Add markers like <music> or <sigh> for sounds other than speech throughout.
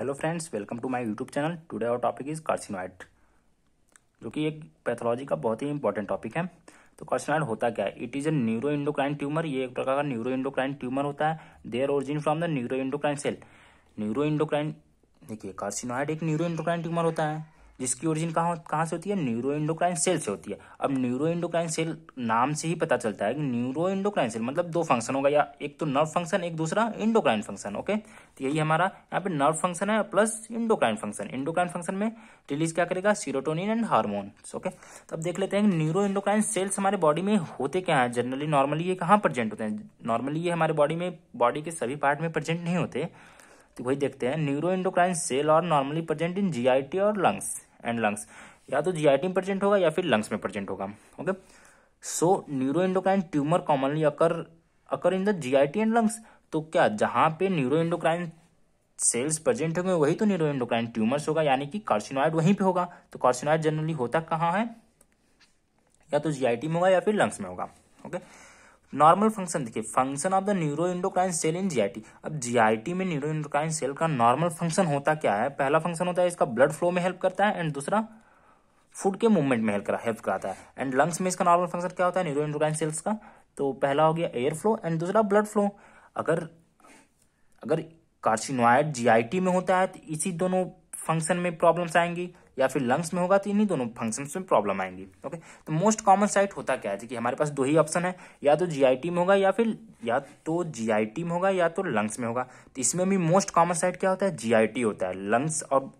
Hello friends welcome to my YouTube channel today our topic is carcinoid जो कि एक pathology का बहुत ही इंपॉर्टेंट टॉपिक है तो कार्सिनोइड होता क्या है it is a neuro endocrine tumour ये एक प्रकार का न्यूरो इंडोक्राइन ट्यूमर होता है their origin from the neuro endocrine cell neuro endocrine देखिए कार्सिनोइड एक न्यूरो इंडोक्राइन ट्यूमर होता है जिसकी ओरिजिन कहाँ कहाँ से होती है न्यूरो इंडोक्राइन सेल से होती है अब न्यूरो इंडोक्राइन सेल नाम से ही पता चलता है कि न्यूरो इंडोक्राइन सेल मतलब दो फंक्शन होगा या एक तो नर्व फंक्शन एक दूसरा इंडोक्राइन फंक्शन ओके तो यही हमारा यहाँ पे नर्व फंक्शन है plus endocrine function endocrine function में रिलीज क्या करेगा सीरोटोनिन एंड हार्मोन ओके तो अब देख लेते हैं न्यूरो इंडोक्राइन सेल्स हमारे बॉडी में होते क्या है जनरली नॉर्मली ये कहाँ प्रेजेंट होते हैं नॉर्मली ये हमारे बॉडी में बॉडी के सभी पार्ट में प्रेजेंट नहीं होते तो वही देखते हैं न्यूरो इंडोक्राइन सेल और नॉर्मली प्रेजेंट इन जीआईटी और लंग्स एंड लंग्स या तो जीआईटी में प्रेजेंट होगा या फिर लंग्स में प्रेजेंट होगा okay so neuro endocrine tumour commonly occur occur in the GIT and lungs तो क्या जहाँ पे न्यूरो इंडोक्राइन सेल्स प्रेजेंट होंगे वही तो न्यूरो इंडोक्राइन ट्यूमर्स होगा यानी कि कार्सिनॉइड वहीं पे होगा तो कार्सिनॉइड जनरली होता कहाँ है या तो जीआईटी में होगा या फिर लंग्स में होगा ओके okay? नॉर्मल फंक्शन देखिए function of the neuro endocrine cell in GIT अब जीआईटी में न्यूरो इंडोक्राइन सेल का नॉर्मल फंक्शन होता क्या है पहला फंक्शन होता है इसका ब्लड फ्लो में हेल्प करता है एंड दूसरा फूड के मूवमेंट में हेल्प कराता है एंड लंग्स में इसका नॉर्मल फंक्शन क्या होता है न्यूरो इंडोक्राइन सेल्स का तो पहला हो गया एयर फ्लो एंड दूसरा ब्लड फ्लो अगर अगर कार्सिनोइड जीआईटी में होता है तो इसी दोनों फंक्शन में प्रॉब्लम्स आएंगी या फिर लंग्स में होगा तो इन्हीं दोनों फंक्शंस में प्रॉब्लम आएंगी ओके तो मोस्ट कॉमन साइट होता क्या है कि हमारे पास दो ही ऑप्शन है या तो जीआईटी में होगा या फिर या तो जीआईटी में होगा या तो लंग्स में होगा तो इसमें भी मोस्ट कॉमन साइट क्या होता है जीआईटी होता है लंग्स और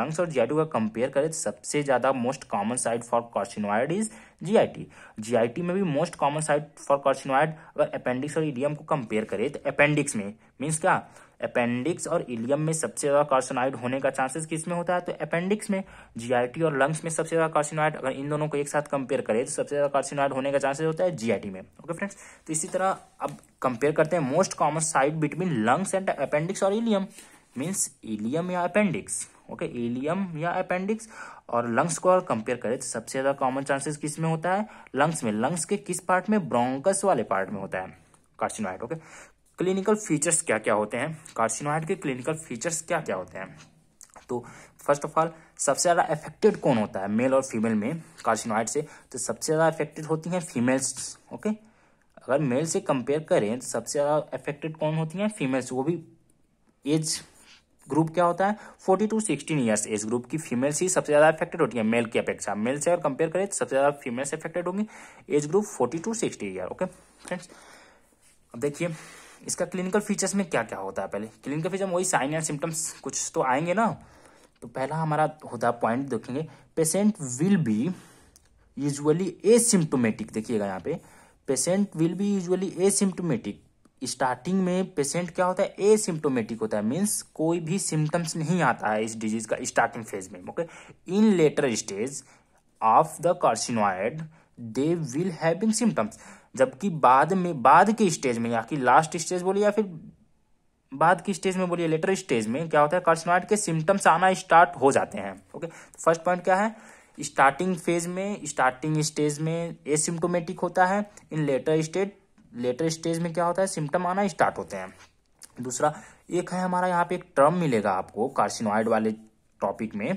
लंग्स और जीआईटी का कंपेयर करें तो सबसे ज्यादा most common site for carcinoid is GIT GIT में भी most common site for carcinoid अगर अपेंडिक्स और ईडीएम को कंपेयर करें तो अपेंडिक्स में मीन्स क्या अपेंडिक्स और इलियम में सबसे ज्यादा कार्सोनाइड होने का चांसेस किस में होता है तो अपेंडिक्स में जीआईटी और लंग्स में सबसे ज्यादा कार्सोनाइड अगर इन दोनों को एक साथ कंपेयर करें तो सबसे ज्यादा कार्सोनाइड होने का चांसेस होता है जीआईटी में ओके फ्रेंड्स तो इसी तरह अब कंपेयर करते हैं most common side between lungs and appendix और इलियम मीन्स इलियम या अपेंडिक्स ओके okay, इलियम या अपेंडिक्स और लंग्स को अगर कंपेयर करें तो सबसे ज़्यादा कॉमन चांसेस किस में होता है लंग्स में लंग्स के किस पार्ट में ब्रोंकस वाले पार्ट में होता है कार्सिनोइड ओके क्लिनिकल फीचर्स क्या क्या होते हैं कार्सिनोइड के क्लिनिकल फीचर्स क्या क्या होते हैं तो फर्स्ट ऑफ ऑल सबसे ज़्यादा अफेक्टेड कौन होता है मेल और फीमेल में कार्सिनोइड से तो सबसे ज़्यादा अफेक्टेड होती हैं फीमेल्स ओके अगर मेल से कंपेयर करें तो सबसे ज़्यादा अफेक्टेड कौन होती हैं फीमेल्स वो भी एज ग्रुप क्या होता है forty to sixteen years age group की फीमेल्स ही सबसे ज़्यादा अफेक्टेड होती है मेल की अपेक्षा मेल से अगर कंपेयर करें तो सबसे ज़्यादा फीमेल्स अफेक्टेड होंगी age group forty to sixty year okay friends अब देखिए इसका क्लिनिकल फीचर्स में क्या क्या होता है पहले क्लिनिकल फीचर वही साइन एंड सिम्टम्स कुछ तो आएंगे ना तो पहला हमारा होता है पॉइंट देखेंगे patient will be usually asymptomatic देखिएगा यहाँ पे patient will be usually asymptomatic starting में पेशेंट क्या होता है एसिम्टोमेटिक होता है मीन्स कोई भी सिम्टम्स नहीं आता है इस डिजीज का स्टार्टिंग फेज में okay in later stage of the carcinoid they will having symptoms जबकि बाद में बाद के स्टेज में या कि लास्ट स्टेज बोलिए या फिर बाद की स्टेज में बोलिए लेटर स्टेज में क्या होता है कार्सिनोइड के सिम्टम्स आना स्टार्ट हो जाते हैं ओके फर्स्ट पॉइंट क्या है स्टार्टिंग फेज में स्टार्टिंग स्टेज में एसिम्टोमेटिक होता है in later stage later stage में क्या होता है सिम्टम आना स्टार्ट होते हैं दूसरा एक है हमारा यहाँ पे एक टर्म मिलेगा आपको कार्सिनोइड वाले टॉपिक में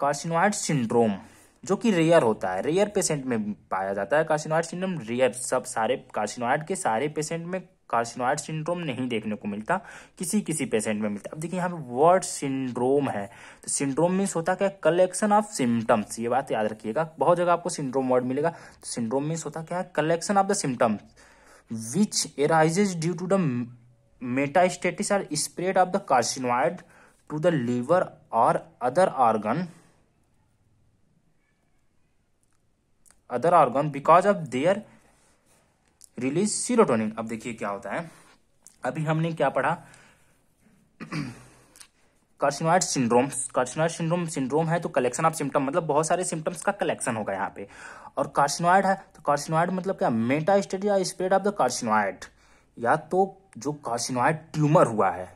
कार्सिनोइड सिंड्रोम हम्म, जो कि रेयर होता है रेयर पेशेंट में पाया जाता है कार्सिनोइड सिंड्रोम रेयर सब सारे कार्सिनोइड के सारे पेशेंट में कार्सिनोइड सिंड्रोम नहीं देखने को मिलता किसी किसी पेशेंट में मिलता अब देखिए यहाँ पे वर्ड सिंड्रोम है तो सिंड्रोम मीन्स होता क्या है कलेक्शन ऑफ सिम्टम्स ये बात याद रखिएगा बहुत जगह आपको सिंड्रोम वर्ड मिलेगा तो सिंड्रोम मीन्स होता क्या है collection of the symptoms which arises due to the metastasis or spread of the carcinoid to the liver और other organ other organ because of their release serotonin अब देखिए क्या होता है अभी हमने क्या पढ़ा carcinoid syndrome carcinoid syndrome syndrome है तो कलेक्शन ऑफ सिम्टम मतलब बहुत सारे सिम्टम्स का कलेक्शन होगा यहाँ पे और कार्सिनोइड है तो कार्सिनोइड मतलब क्या मेटा स्टेट या स्प्रेड ऑफ द कार्सिनोइड या तो जो कार्सिनोइड ट्यूमर हुआ है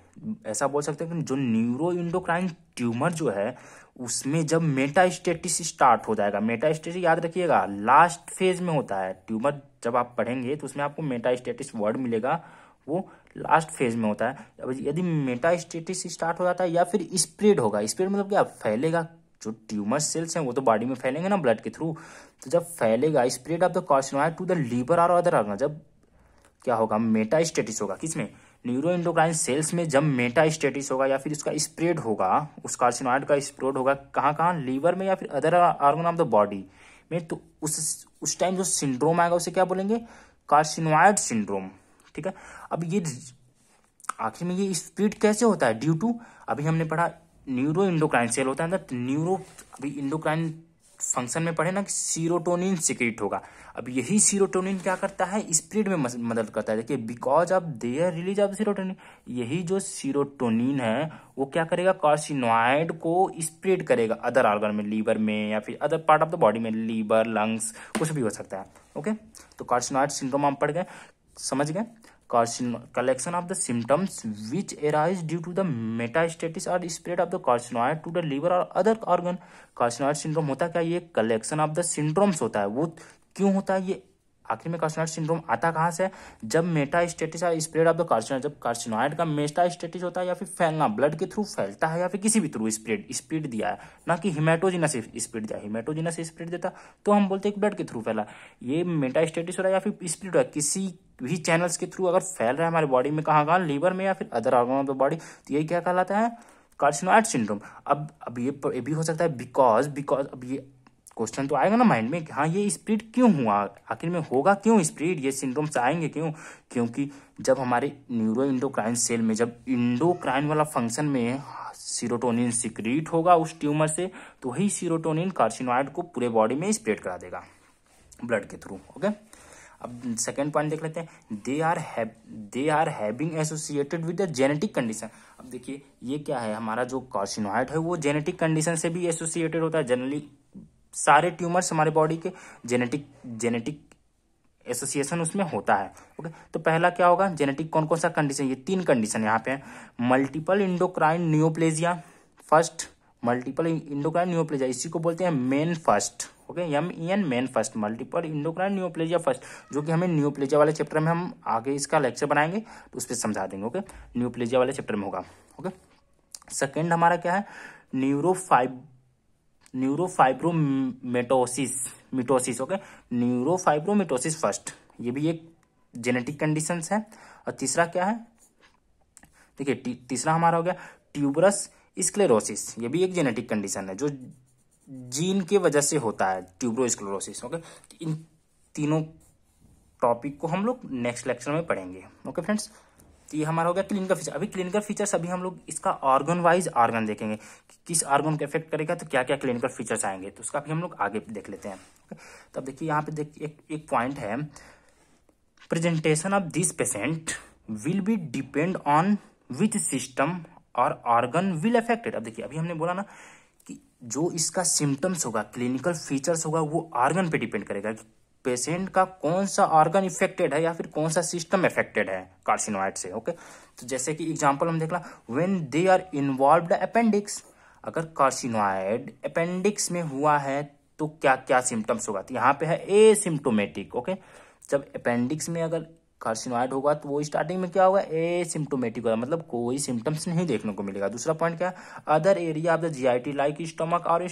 ऐसा बोल सकते हैं कि जो न्यूरो इंडोक्राइन ट्यूमर जो है उसमें जब मेटास्टेटिस स्टार्ट हो जाएगा मेटास्टेटिस याद रखिएगा लास्ट फेज में होता है ट्यूमर जब आप पढ़ेंगे तो उसमें आपको मेटास्टेटिस वर्ड मिलेगा वो लास्ट फेज में होता है अब यदि मेटास्टेटिस स्टार्ट हो जाता है या फिर स्प्रेड होगा स्प्रेड मतलब क्या फैलेगा जो ट्यूमर सेल्स हैं वो तो बॉडी में फैलेंगे ना ब्लड के थ्रू तो जब फैलेगा spread of the carcinoma to the liver और अदर ऑर्गन जब क्या होगा मेटास्टेटिस होगा किसमें न्यूरोइंडोक्राइन सेल्स में जब मेटा स्टेटिस होगा या फिर इसका स्प्रेड होगा उस कार्सिनोइड का स्प्रेड होगा कहाँ कहाँ लीवर में या फिर other organ of the body में तो उस उस टाइम जो सिंड्रोम आएगा उसे क्या बोलेंगे कार्सिनोइड सिंड्रोम ठीक है अब ये आखिर में ये स्प्रेड कैसे होता है ड्यू टू अभी हमने पढ़ा न्यूरो इंडोक्राइन सेल होता है अंदर न्यूरो अभी इंडोक्राइन फंक्शन में पढ़े ना कि सीरोटोनिन सिक्रिट होगा अब यही सीरोटोनिन क्या करता है स्प्रीड में मदद करता है देखिए because of their release of serotonin यही जो सीरोटोनिन है वो क्या करेगा कार्सिनोइड को स्प्रेड करेगा अदर ऑर्गन में लीवर में या फिर other part of the body में लीवर लंग्स कुछ भी हो सकता है ओके तो कार्सिनोइड सिंड्रोम हम पढ़ गए समझ गए collection of the symptoms which arise due to the metastasis और spread of the carcinoid to the liver और अदर ऑर्गन कार्सिनोइड सिंड्रोम होता है क्या ये कलेक्शन ऑफ द सिंड्रोम्स होता है वो क्यों होता है ये आखिर में कार्सिनॉइड सिंड्रोम आता कहाँ से जब metastasis spread of the carcinoid जब कार्सिनॉइड का मेटा होता है या फिर फैलना ब्लड के थ्रू फैलता है या फिर किसी भी थ्रू स्प्रेड स्पीड दिया है ना कि हिमेटोजिनस स्पीड दिया हिमेटोजिनस स्प्रेड देता तो हम बोलते हैं ब्लड के थ्रू फैला ये मेटा हो रहा है या फिर स्प्रेड हो किसी भी चैनल्स के थ्रू अगर फैल रहा है हमारे बॉडी में कहाँ कहाँ लीवर में या फिर other organ of the body तो यही क्या कहलाता है कार्सिनोइड सिंड्रोम अब अब ये भी हो सकता है बिकॉज बिकॉज अब ये क्वेश्चन तो आएगा ना माइंड में हाँ ये स्प्रीड क्यों हुआ आखिर में होगा क्यों स्प्रीड ये सिम्टम्स आएंगे क्यों क्योंकि जब हमारे न्यूरो इंडोक्राइन सेल में जब इंडोक्राइन वाला फंक्शन में सीरोटोनिन सिक्रीट होगा उस ट्यूमर से तो वही सीरोटोनिन कार्सिनोइड को पूरे बॉडी में स्प्रेड करा देगा ब्लड के थ्रू ओके अब सेकेंड पॉइंट देख लेते हैं दे आर है they are having associated with the genetic condition अब देखिए ये क्या है हमारा जो कार्सिनोइड है वो जेनेटिक कंडीशन से भी एसोसिएटेड होता है जनरली सारे ट्यूमर्स हमारे बॉडी के जेनेटिक जेनेटिक एसोसिएशन उसमें होता है ओके तो पहला क्या होगा जेनेटिक कौन कौन सा कंडीशन ये तीन कंडीशन यहाँ पे है multiple endocrine neoplasia first multiple endocrine neoplasia इसी को बोलते हैं MEN first okay M E N MEN first multiple endocrine neoplasia first जो कि हमें न्यूप्लेजिया वाले चैप्टर में हम आगे इसका लेक्चर बनाएंगे तो उस पर समझा देंगे ओके न्यूप्लेजिया वाले चैप्टर में होगा ओके सेकेंड हमारा क्या है न्यूरोफाइब neurofibromatosis mitosis okay neurofibromatosis first ये भी एक जेनेटिक कंडीशन है और तीसरा क्या है देखिए तीसरा हमारा हो गया ट्यूबरस स्क्लेरोसिस ये भी एक जेनेटिक कंडीशन है जो जीन के वजह से होता है ट्यूब्रोस्क्लेरोसिस ओके इन तीनों टॉपिक को हम लोग नेक्स्ट लेक्चर में पढ़ेंगे ओके फ्रेंड्स तो ये हमारा हो गया क्लिनिकल फीचर अभी क्लिनिकल फीचर अभी हम लोग इसका ऑर्गन वाइज ऑर्गन देखेंगे कि किस ऑर्गन को इफेक्ट करेगा तो क्या क्या क्लिनिकल फीचर्स आएंगे तो उसका भी हम लोग आगे देख लेते हैं तो अब देखिए यहाँ पे देख एक एक पॉइंट है presentation of this patient will be depend on which system और ऑर्गन विल अफेक्टेड अब देखिए अभी हमने बोला ना कि जो इसका सिम्टम्स होगा क्लिनिकल फीचर्स होगा वो ऑर्गन पे डिपेंड करेगा कि पेशेंट का कौन सा ऑर्गन इफेक्टेड है या फिर कौन सा सिस्टम इफेक्टेड है कार्सिनोइड से ओके तो जैसे कि एग्जाम्पल हम देख ला when they are involve appendix अगर कार्सिनोइड अपेंडिक्स में हुआ है तो क्या क्या सिम्टम्स होगा तो यहाँ पे है ए सिम्टोमेटिक ओके जब अपेंडिक्स में अगर कार्सिनोइड होगा तो वो स्टार्टिंग में क्या होगा ए सिम्टोमेटिक होगा मतलब कोई सिम्टम्स नहीं देखने को मिलेगा दूसरा पॉइंट क्या है other area of the GIT like stomach और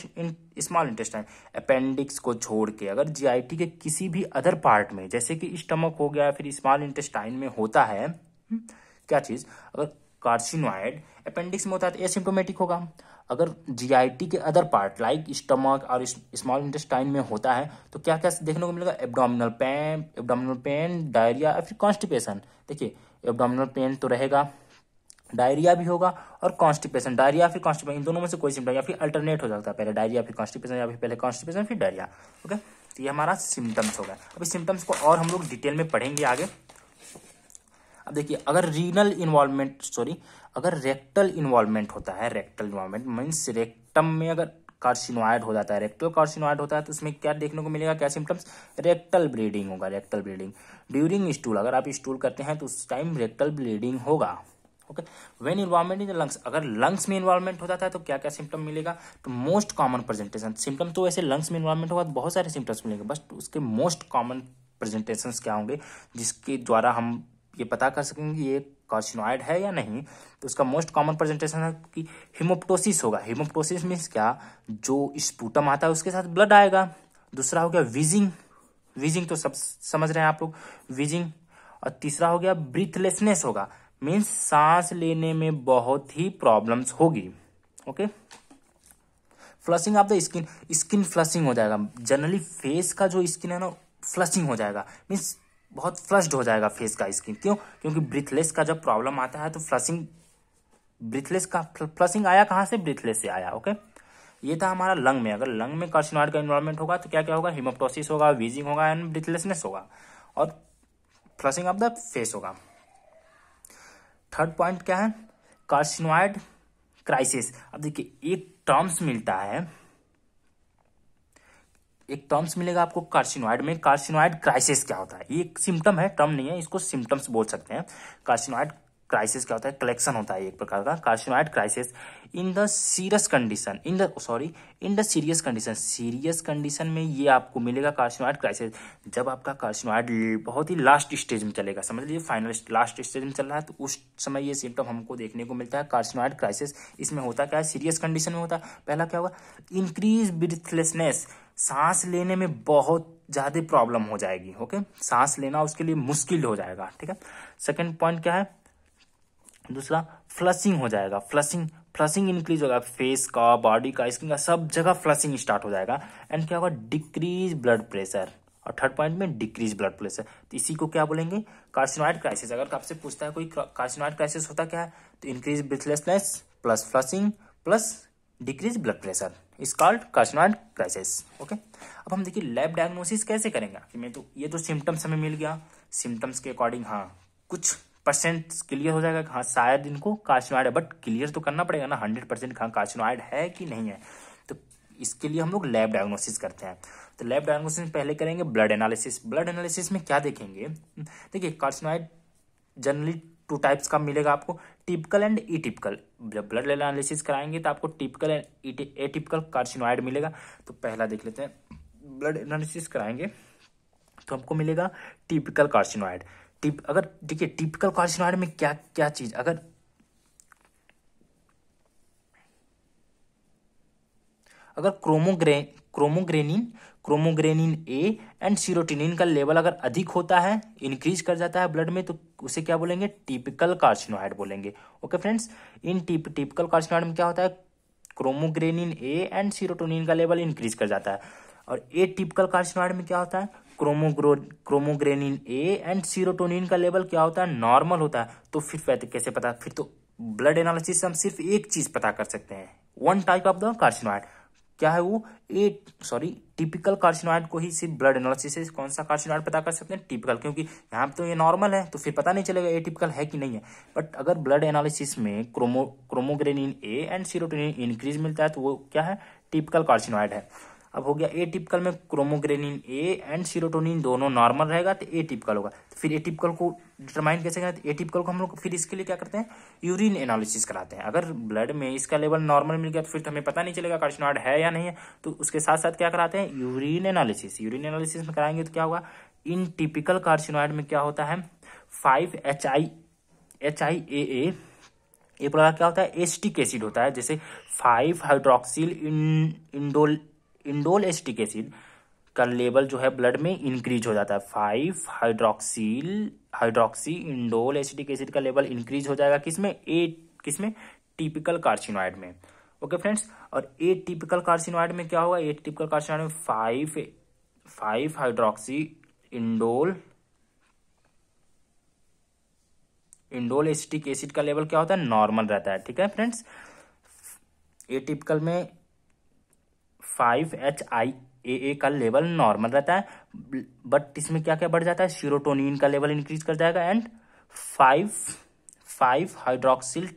स्मॉल इंटेस्टाइन अपेंडिक्स को छोड़ के अगर जीआईटी के किसी भी अदर पार्ट में जैसे कि स्टमक हो गया फिर स्मॉल इंटेस्टाइन में होता है क्या चीज़ अगर कार्सिनोइड अपेंडिक्स में होता है तो एसिम्टोमेटिक होगा अगर जीआईटी के अदर पार्ट लाइक स्टमक और स्मॉल इंटेस्टाइन में होता है तो क्या क्या देखने को मिलेगा abdominal pain abdominal pain diarrhoea या फिर कॉन्स्टिपेशन देखिए एब्डोमिनल पेन तो रहेगा डायरिया भी होगा और कॉन्स्टिपेशन डायरिया फिर कॉन्स्टिपेशन इन दोनों में से कोई सिम्टम या फिर अल्टरनेट हो जाता है पहले डायरिया फिर कॉन्स्टिपेशन या फिर पहले कॉन्स्टिपेशन फिर डायरिया ओके तो ये हमारा सिम्टम्स होगा अब इस सिम्टम्स को और हम लोग डिटेल में पढ़ेंगे आगे अब देखिए अगर रीनल इन्वॉल्वमेंट सॉरी अगर रेक्टल इन्वॉल्वमेंट होता है रेक्टल इन्वॉल्वमेंट मीन्स रेक्टम में अगर कार्सिनोइड हो जाता है रेक्टो कार्सिनोइड होता है तो उसमें क्या देखने को मिलेगा क्या सिम्टम्स रेक्टल ब्लीडिंग होगा रेक्टल ब्लीडिंग ड्यूरिंग स्टूल अगर आप स्टूल करते हैं तो उस टाइम रेक्टल ब्लीडिंग होगा okay when involvement in lungs अगर लंग्स में इन्वॉल्वमेंट होता था तो क्या क्या सिम्टम मिलेगा तो मोस्ट कॉमन प्रेजेंटेशन सिम्टम तो वैसे लंग्स में इन्वॉल्वमेंट होगा तो बहुत सारे सिम्टम्स मिलेंगे बस उसके मोस्ट कॉमन प्रेजेंटेशन क्या होंगे जिसके द्वारा हम ये पता कर सकेंगे कि ये कार्सिनोइड है या नहीं तो उसका मोस्ट कॉमन प्रेजेंटेशन है कि हिमोप्टोसिस होगा हिमोप्टोसिस मीन्स क्या जो स्पूटम आता है उसके साथ ब्लड आएगा दूसरा हो गया विजिंग विजिंग तो सब समझ रहे हैं आप लोग विजिंग और तीसरा हो गया ब्रीथलेसनेस होगा मीन्स सांस लेने में बहुत ही प्रॉब्लम्स होगी okay flushing of the skin skin flushing हो जाएगा जनरली फेस का जो स्किन है ना फ्लशिंग हो जाएगा मीन्स बहुत फ्लश्ड हो जाएगा फेस का स्किन क्यों क्योंकि ब्रिथलेस का जब प्रॉब्लम आता है तो फ्लशिंग ब्रिथलेस का फ्लशिंग आया कहाँ से ब्रिथलेस से आया ओके ये था हमारा लंग में अगर लंग में कर्सिनॉइड का इन्वॉल्वमेंट होगा तो क्या क्या होगा हिमोप्टोसिस होगा वीजिंग होगा एंड ब्रिथलेसनेस होगा और फ्लशिंग ऑफ द फेस होगा थर्ड पॉइंट क्या है कार्सिनॉइड क्राइसिस अब देखिए एक टर्म्स मिलता है एक टर्म्स मिलेगा आपको कार्सिनोइड में कार्सिनोइड क्राइसिस क्या होता है ये एक सिम्टम है टर्म नहीं है इसको सिम्टम्स बोल सकते हैं कार्सिनोइड क्राइसिस क्या होता है कलेक्शन होता है एक प्रकार का carcinoid crisis in the serious condition in the sorry in the serious condition serious condition में ये आपको मिलेगा कार्सिनोइड क्राइसिस जब आपका कार्सिनोइड बहुत ही लास्ट स्टेज में चलेगा समझ लीजिए फाइनल लास्ट स्टेज में चल रहा है तो उस समय ये सिम्टम हमको देखने को मिलता है कार्सिनोइड क्राइसिस इसमें होता क्या है सीरियस कंडीशन में होता है पहला क्या होगा इंक्रीज ब्रिथलेसनेस सांस लेने में बहुत ज़्यादा प्रॉब्लम हो जाएगी ओके सांस लेना उसके लिए मुश्किल हो जाएगा ठीक है सेकेंड पॉइंट क्या है दूसरा फ्लशिंग हो जाएगा फ्लशिंग फ्लशिंग इंक्रीज होगा फेस का बॉडी का स्किन का सब जगह फ्लशिंग स्टार्ट हो जाएगा एंड क्या होगा डिक्रीज ब्लड प्रेशर और थर्ड पॉइंट में डिक्रीज ब्लड प्रेशर तो इसी को क्या बोलेंगे कार्सिनोइड क्राइसिस अगर आपसे पूछता है कोई कार्सिनोइड क्राइसिस होता क्या है तो increase breathlessness plus flushing plus decrease blood pressure is called carcinoid crisis okay अब हम देखिए लैब डायग्नोसिस कैसे करेंगे कि मैं तो ये तो सिम्टम्स हमें मिल गया सिम्टम्स के अकॉर्डिंग हाँ कुछ परसेंट क्लियर हो जाएगा हाँ शायद इनको कार्सिनोइड है बट क्लियर तो करना पड़ेगा ना हंड्रेड परसेंट हाँ कार्सिनोइड है कि नहीं है तो इसके लिए हम लोग लैब डायग्नोसिस करते हैं तो लैब डायग्नोसिस पहले करेंगे ब्लड एनालिसिस ब्लड एनालिसिस में क्या देखेंगे देखिए कार्सिनोइड जनरली टू टाइप्स का मिलेगा आपको टिपिकल एंड ई टिपिकल जब ब्लड एनालिसिस कराएंगे तो आपको typical and atypical carcinoid मिलेगा तो पहला देख लेते हैं ब्लड एनालिसिस कराएंगे तो हमको मिलेगा टिपिकल कार्सिनोइड टिप अगर देखिए टिपिकल कार्सिनोइड में क्या क्या चीज अगर अगर क्रोमोग्रे क्रोमोग्रेनिन क्रोमोग्रेनिन ए एंड सीरोटिनिन का लेवल अगर अधिक होता है इंक्रीज कर जाता है ब्लड में तो उसे क्या बोलेंगे टिपिकल कार्सिनोहाइड बोलेंगे okay friends in tip typical carcinoid में क्या होता है क्रोमोग्रेनिन ए एंड सीरोटोनिन का लेवल इंक्रीज कर जाता है और ए टिपिकल कार्सिनोहाइड में क्या होता है क्रोमोग्रो क्रोमोग्रेनिन ए एंड सीरोटोनिन का लेवल क्या होता है नॉर्मल होता है तो फिर कैसे पता फिर तो ब्लड एनालिसिस से हम सिर्फ एक चीज पता कर सकते हैं one type of the carcinoid क्या है वो ए सॉरी टिपिकल कार्सिनोइड को ही सिर्फ ब्लड एनालिसिस से कौन सा कार्सिनोइड पता कर सकते हैं टिपिकल क्योंकि यहाँ पे तो ये नॉर्मल है तो फिर पता नहीं चलेगा ए टिपिकल है कि नहीं है बट अगर ब्लड एनालिसिस में chromo chromogranin A and serotonin increase मिलता है तो वो क्या है टिपिकल कार्सिनोइड है अब हो गया ए टिपिकल में क्रोमोग्रेनिन ए एंड सीरोटोनिन दोनों नॉर्मल रहेगा तो ए टिपिकल होगा तो फिर ए टिपिकल को डिटरमाइन कैसे करें ए तो टिपिकल को हम लोग फिर इसके लिए क्या करते हैं यूरिन एनालिसिस कराते हैं अगर ब्लड में इसका लेवल नॉर्मल मिल गया तो फिर तो हमें पता नहीं चलेगा कार्सिनॉइड है या नहीं है तो उसके साथ साथ क्या कराते हैं यूरिन एनालिसिस यूरिन एनालिसिस में कराएंगे तो क्या होगा इन टिपिकल कार्सिनॉइड में क्या होता है five H I H I A A ये प्रोडक्ट क्या होता है एस्टिक एसिड होता है जैसे five hydroxyl indole indole acetic acid का लेवल जो है ब्लड में इंक्रीज हो जाता है five hydroxyl hydroxy indole acetic acid का लेवल इंक्रीज हो जाएगा किसमें ए किसमें टिपिकल कार्सिनोइड में ओके फ्रेंड्स और ए टिपिकल कार्सिनोइड में क्या होगा ए टिपिकल कार्सिनोइड में five five hydroxy indole indole acetic acid का लेवल क्या होता है नॉर्मल रहता है ठीक है फ्रेंड्स ए टिपिकल में five H I A A का लेवल नॉर्मल रहता है बट इसमें क्या क्या बढ़ जाता है सीरोटोनिन का लेवल इंक्रीज कर जाएगा and five five hydroxyl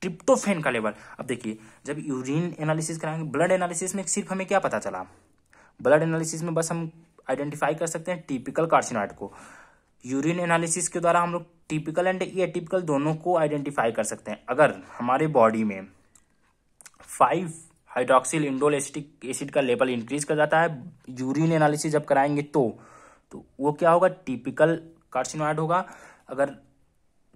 tryptophan का लेवल अब देखिए जब यूरिन एनालिसिस कराएंगे ब्लड एनालिसिस में सिर्फ हमें क्या पता चला ब्लड एनालिसिस में बस हम आइडेंटिफाई कर सकते हैं टिपिकल कार्सिनॉइड को यूरिन एनालिसिस के द्वारा हम लोग टिपिकल एंड ए टिपिकल दोनों को आइडेंटिफाई कर सकते हैं अगर हमारे बॉडी में five hydroxyl indole acetic acid का लेवल इंक्रीज कर जाता है यूरिन एनालिसिस जब कराएंगे तो तो वो क्या होगा टिपिकल कार्सिनोइड होगा अगर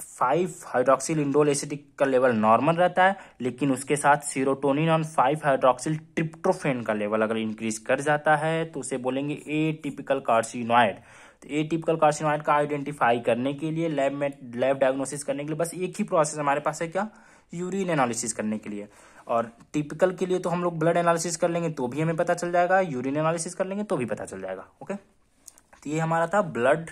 फाइव हाइड्रोक्सिल इंडोल एसिटिक का लेवल नॉर्मल रहता है लेकिन उसके साथ सीरोटोनिन और फाइव हाइड्रोक्सिल ट्रिप्टोफेन का लेवल अगर इंक्रीज कर जाता है तो उसे बोलेंगे ए टिपिकल कार्सिनोइड तो ए टिपिकल कार्सिनोइड का आइडेंटिफाई करने के लिए लैब में लैब डायग्नोसिस करने के लिए बस एक ही प्रोसेस हमारे पास है क्या यूरिन एनालिसिस करने के लिए और टिपिकल के लिए तो हम लोग ब्लड एनालिसिस कर लेंगे तो भी हमें पता चल जाएगा यूरिन एनालिसिस कर लेंगे तो भी पता चल जाएगा ओके तो ये हमारा था ब्लड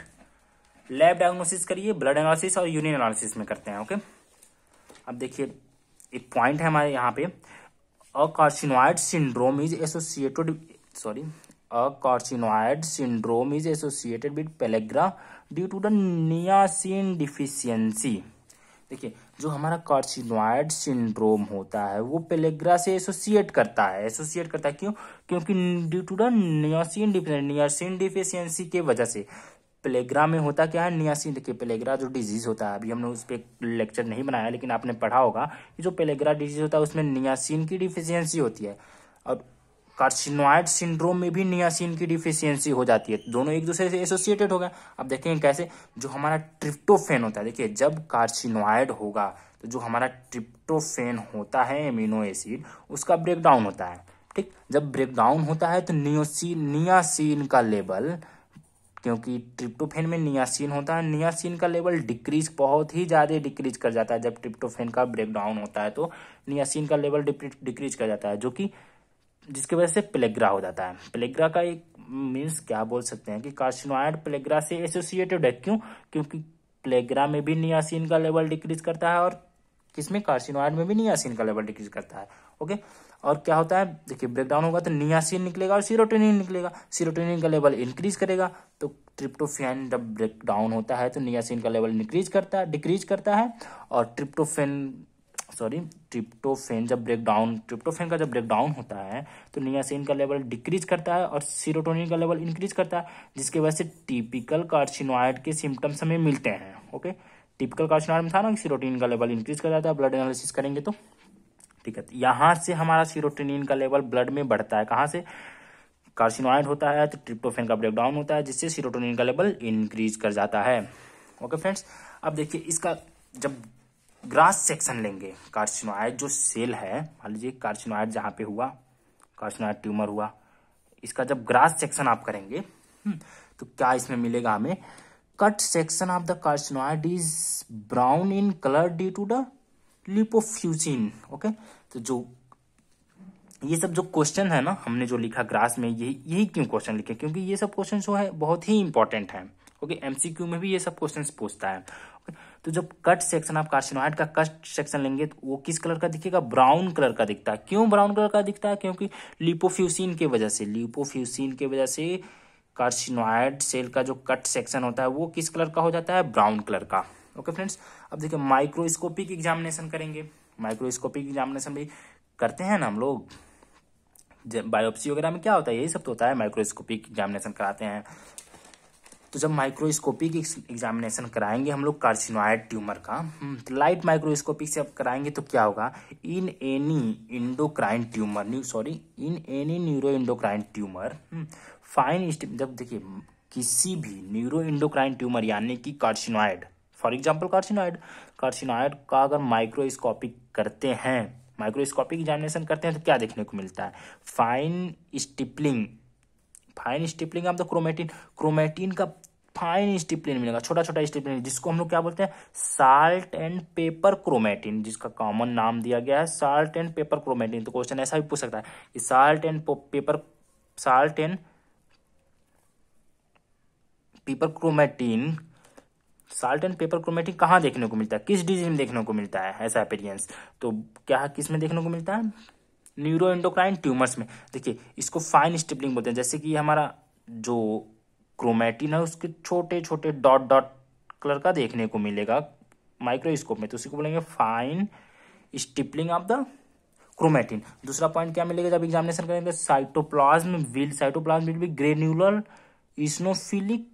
लैब डायग्नोसिस करिए ब्लड एनालिसिस और यूरिन एनालिसिस में करते हैं ओके अब देखिए एक पॉइंट है हमारे यहाँ पे a carcinoid syndrome is associated sorry a carcinoid syndrome is associated with pellagra due to the niacin deficiency देखिए जो हमारा कार्सिनोइड सिंड्रोम होता है वो पेलेग्रा से एसोसिएट करता है एसोसिएट करता है क्यों क्योंकि due to the niacin niacin deficiency के वजह से पेलेग्रा में होता क्या है नियासिन देखिए पेलेग्रा जो डिजीज़ होता है अभी हमने उस पर लेक्चर नहीं बनाया लेकिन आपने पढ़ा होगा कि जो पेलेग्रा डिजीज़ होता है उसमें नियासिन की डिफिशियंसी होती है और कार्सिनोइड सिंड्रोम में भी नियासिन की डिफिशियंसी हो जाती है दोनों एक दूसरे से एसोसिएटेड होगा अब देखेंगे कैसे जो हमारा ट्रिप्टोफेन होता है देखिए जब कार्सिनोइड होगा तो जो हमारा ट्रिप्टोफेन होता है एमिनो एसिड उसका ब्रेकडाउन होता है ठीक जब ब्रेकडाउन होता है तो नियोसिन नियासिन का लेवल क्योंकि ट्रिप्टोफेन में नियासिन होता है नियासिन का लेवल डिक्रीज बहुत ही ज़्यादा डिक्रीज कर जाता है जब ट्रिप्टोफेन का ब्रेकडाउन होता है तो नियासिन का लेवल डिक्रीज कर जाता है जो कि जिसकी वजह से प्लेग्रा हो जाता है प्लेग्रा का एक मीन्स क्या बोल सकते हैं कि कार्सिनोइड प्लेग्रा से एसोसिएटेड है क्यों क्योंकि प्लेग्रा में भी नियासिन का लेवल डिक्रीज करता है और किसमें कार्सिनोइड में भी नियासिन का लेवल डिक्रीज करता है ओके और क्या होता है देखिए ब्रेकडाउन होगा तो नियासिन निकलेगा और सीरोटोनिन निकलेगा सीरोटोनिन का लेवल इंक्रीज करेगा तो ट्रिप्टोफेन जब ब्रेकडाउन होता है तो नियासिन का लेवल इंक्रीज करता है डिक्रीज करता है और ट्रिप्टोफेन सॉरी ट्रिप्टोफेन जब ब्रेकडाउन ट्रिप्टोफेन का जब ब्रेकडाउन होता है तो नियासिन का लेवल डिक्रीज करता है और सीरोटोनिन का लेवल इंक्रीज करता है जिसकी वजह से टिपिकल कार्सिनोइड के सिम्टम्स हमें मिलते हैं ओके टिपिकल कार्सिनोइड में था ना कि सीरोटोनिन का लेवल इंक्रीज कर जाता है ब्लड एनालिसिस करेंगे तो ठीक है तो यहाँ से हमारा सीरोटोनिन का लेवल ब्लड में बढ़ता है कहाँ से कार्सिनोइड होता है तो ट्रिप्टोफेन का ब्रेकडाउन होता है जिससे सीरोटोनिन का लेवल इंक्रीज कर जाता है ओके फ्रेंड्स अब देखिए इसका जब ग्रास सेक्शन लेंगे कार्सिनोइड जो सेल है मान लीजिए कार्सिनोइड जहां पे हुआ कार्सिनोइड ट्यूमर हुआ इसका जब ग्रास सेक्शन आप करेंगे हम्म, तो क्या इसमें मिलेगा हमें cut section of the carcinoid is brown in colour due to the lipofuscin okay तो जो ये सब जो क्वेश्चन है ना हमने जो लिखा ग्रास में यही यही क्यों क्वेश्चन लिखे क्योंकि ये सब क्वेश्चन जो है बहुत ही इंपॉर्टेंट है ओके okay, एमसीक्यू में भी ये सब क्वेश्चन पूछता है तो जब कट सेक्शन आप कार्सिनोइड का कट सेक्शन लेंगे तो वो किस कलर का दिखेगा ब्राउन कलर का दिखता है क्यों ब्राउन कलर का दिखता है क्योंकि लिपोफ्यूसिन की वजह से लिपोफ्यूसिन की वजह से कार्सिनोइड सेल का जो कट सेक्शन होता है वो किस कलर का हो जाता है ब्राउन कलर का ओके फ्रेंड्स अब देखिए माइक्रोस्कोपिक एग्जामिनेशन करेंगे माइक्रोस्कोपिक एग्जामिनेशन भी करते हैं ना हम लोग बायोप्सी वगैरह में क्या होता है यही सब तो होता है माइक्रोस्कोपिक एग्जामिनेशन कराते हैं तो जब माइक्रोस्कोपिक एग्जामिनेशन कराएंगे हम लोग कार्सिनोइड ट्यूमर का हम्म, तो लाइट माइक्रोस्कोपिक से अब कराएंगे तो क्या होगा in any endocrine tumour new sorry in any neuro endocrine tumour fine जब देखिए किसी भी न्यूरो इंडोक्राइन ट्यूमर यानी कि carcinoid for example carcinoid carcinoid का अगर माइक्रोस्कोपिक करते हैं माइक्रोस्कोपिक एग्जामिनेशन करते हैं तो क्या देखने को मिलता है fine stippling fine stippling of the chromatin chromatin का फाइन स्टिपलिन मिलेगा छोटा छोटा स्टिपलिन जिसको हम लोग क्या बोलते हैं साल्ट एंड पेपर क्रोमेटिन जिसका कॉमन नाम दिया गया है साल्ट एंड पेपर क्रोमेटिन तो क्वेश्चन ऐसा भी पूछ सकता है कि salt and pepper salt and pepper chromatin salt and pepper chromatin कहाँ देखने को मिलता है किस डिजीज में देखने को मिलता है ऐसा अपीरियंस तो क्या किस में देखने को मिलता है न्यूरोएंडोक्राइन ट्यूमर्स में देखिए इसको फाइन स्टिपलिंग बोलते हैं जैसे कि हमारा जो क्रोमेटिन है उसके छोटे छोटे डॉट डॉट कलर का देखने को मिलेगा माइक्रोस्कोप में तो उसी को बोलेंगे fine stippling of the chromatin दूसरा पॉइंट क्या मिलेगा जब एग्जामिनेशन करेंगे cytoplasm will cytoplasm will be granular eosinophilic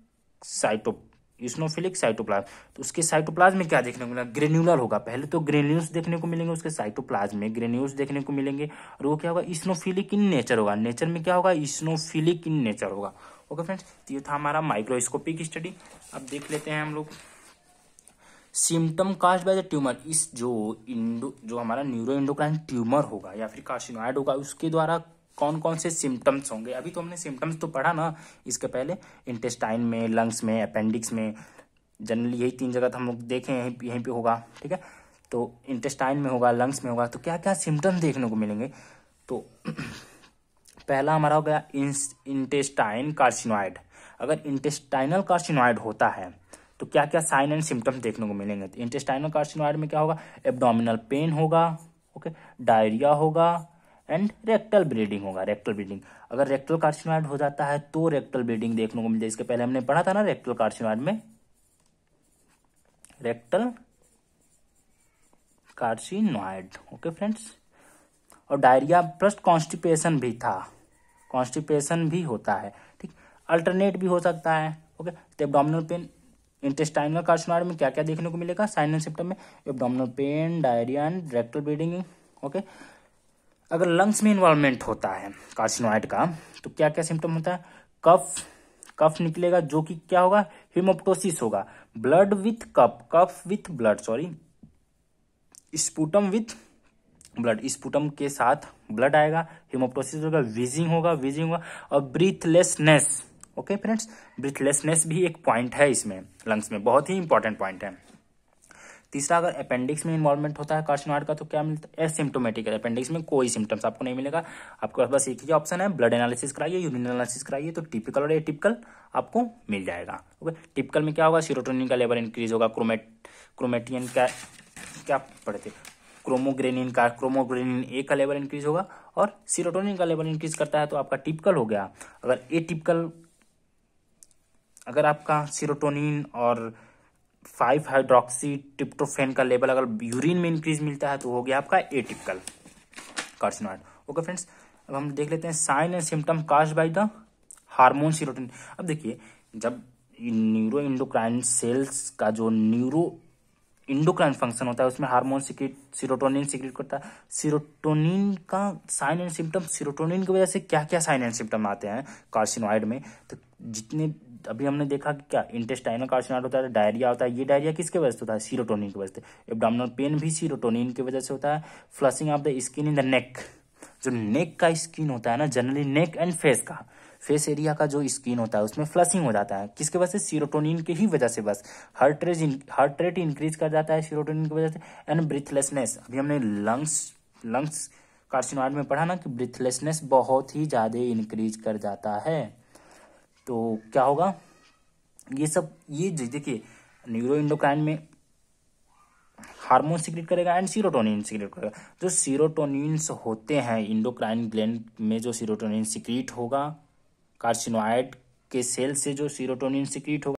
cyto eosinophilic cytoplasm तो उसके साइटोप्लाज्म में क्या देखने को मिलेगा ग्रेन्यूलर होगा पहले तो ग्रेन्यूल्स देखने को मिलेंगे उसके साइटोप्लाज्म में ग्रेन्यूल्स देखने को मिलेंगे और वो क्या होगा इसनोफिलिक इन नेचर होगा नेचर में क्या होगा इसनोफिलिक इन नेचर होगा ओके फ्रेंड्स तो ये था हमारा माइक्रोस्कोपिक स्टडी अब देख लेते हैं हम लोग symptom caused by the tumour इस जो इंडो जो हमारा न्यूरो इंडोक्राइन ट्यूमर होगा या फिर कार्सिनोइड होगा उसके द्वारा कौन कौन से सिम्टम्स होंगे अभी तो हमने सिम्टम्स तो पढ़ा ना इसके पहले इंटेस्टाइन में लंग्स में अपेंडिक्स में जनरली यही तीन जगह तो हम लोग देखें यहीं यहीं पे होगा ठीक है तो इंटेस्टाइन में होगा लंग्स में होगा तो क्या क्या सिम्टम्स देखने को मिलेंगे तो <clears throat> पहला हमारा हो गया इंटेस्टाइन कार्सिनोइड अगर इंटेस्टाइनल कार्सिनोइड होता है तो क्या क्या साइन एंड सिम्टम्स देखने को मिलेंगे तो इंटेस्टाइनल कार्सिनोइड में क्या होगा एब्डोमिनल पेन होगा ओके डायरिया होगा एंड रेक्टल ब्लीडिंग होगा रेक्टल ब्लीडिंग अगर रेक्टल कार्सिनोइड हो जाता है तो रेक्टल ब्लीडिंग देखने को मिलती है इसके पहले हमने पढ़ा था ना रेक्टल कार्सिनोइड में रेक्टल कार्सिनोइड ओके फ्रेंड्स और डायरिया प्लस कॉन्स्टिपेशन भी था कॉन्स्टिपेशन भी होता है ठीक अल्टरनेट भी हो सकता है ओके तो एबडोमिनल पेन इंटेस्टाइनल कार्सिनोइड में क्या क्या देखने को मिलेगा साइनल सिम्टम में abdominal pain diarrhoea and rectal bleeding okay okay? अगर लंग्स में इन्वॉल्वमेंट होता है कार्सिनोइड का तो क्या क्या सिम्टम होता है कफ कफ निकलेगा जो कि क्या होगा हिमोप्टोसिस होगा blood with cough cough with blood sorry sputum with blood sputum के साथ ब्लड आएगा हिमोप्टोसिस होगा विजिंग होगा विजिंग होगा और ब्रीथलेसनेस ओके फ्रेंड्स ब्रीथलेसनेस भी एक पॉइंट है इसमें लंग्स में बहुत ही इंपॉर्टेंट पॉइंट है तीसरा अगर अपेंडिक्स में इन्वॉल्वमेंट होता है कार्सिनोइड का तो क्या मिलता है एसिम्टोमेटिक है अपेंडिक्स में कोई सिम्टम्स आपको नहीं मिलेगा आपके पास बस एक ही ऑप्शन है ब्लड एनालिसिस कराइए यूरिन एनालिसिस कराइए तो टिपिकल और ए टिपिकल आपको मिल जाएगा ओके टिपिकल में क्या होगा सीरोटोनिन का लेवल इंक्रीज होगा क्रोमेट क्रोमेटियन का क्या पढ़ते क्रोमोग्रेनिन का क्रोमोग्रेनिन ए का लेवल इंक्रीज होगा और सीरोटोनिन का लेवल इंक्रीज करता है तो आपका टिपिकल हो गया अगर ए टिपिकल अगर आपका सीरोटोनिन और फाइव हाइड्रोक्सी टिप्टोफेन का लेवल अगर यूरिन में इंक्रीज मिलता है तो हो गया आपका एटिपिकल कार्सिनोइड ओके फ्रेंड्स अब हम देख लेते हैं sign and symptom caused by the hormone serotonin अब देखिए जब न्यूरो इंडोक्राइन सेल्स का जो न्यूरो इंडोक्राइन फंक्शन होता है उसमें हार्मोन सिक्रेट सीरोटोनिन सिक्रेट करता है सीरोटोनिन का साइन एंड सिम्टम सीरोटोनिन की वजह से क्या क्या साइन एंड सिम्टम आते हैं कार्सिनोइड में तो जितने अभी हमने देखा कि क्या इंटेस्टाइनल कार्सिनाट होता है डायरिया होता है ये डायरिया किसके वजह से होता है सीरोटोनिन की वजह से एबडामिनल पेन भी सीरोटोनिन की वजह से होता है flushing of the skin in the neck जो नेक का स्किन होता है ना जनरली नेक एंड फेस का फेस एरिया का जो स्किन होता है उसमें फ्लसिंग हो जाता है किसके वजह से सीरोटोनिन की ही वजह से बस heart rate heart rate increase कर जाता है सीरोटोनिन की वजह से एंड ब्रिथलेसनेस अभी हमने लंग्स लंग्स कार्सिनोइड में पढ़ा ना कि ब्रिथलेसनेस बहुत ही ज़्यादा इंक्रीज कर जाता है तो क्या होगा ये सब ये देखिए न्यूरो इंडोक्राइन में हार्मोन सिक्रेट करेगा एंड सीरोटोनिन सिक्रेट करेगा जो सीरोटोनिन्स होते हैं इंडोक्राइन ग्लैंड में जो सीरोटोनिन सिक्रीट होगा कार्सिनोइड के सेल से जो सीरोटोनिन सिक्रीट होगा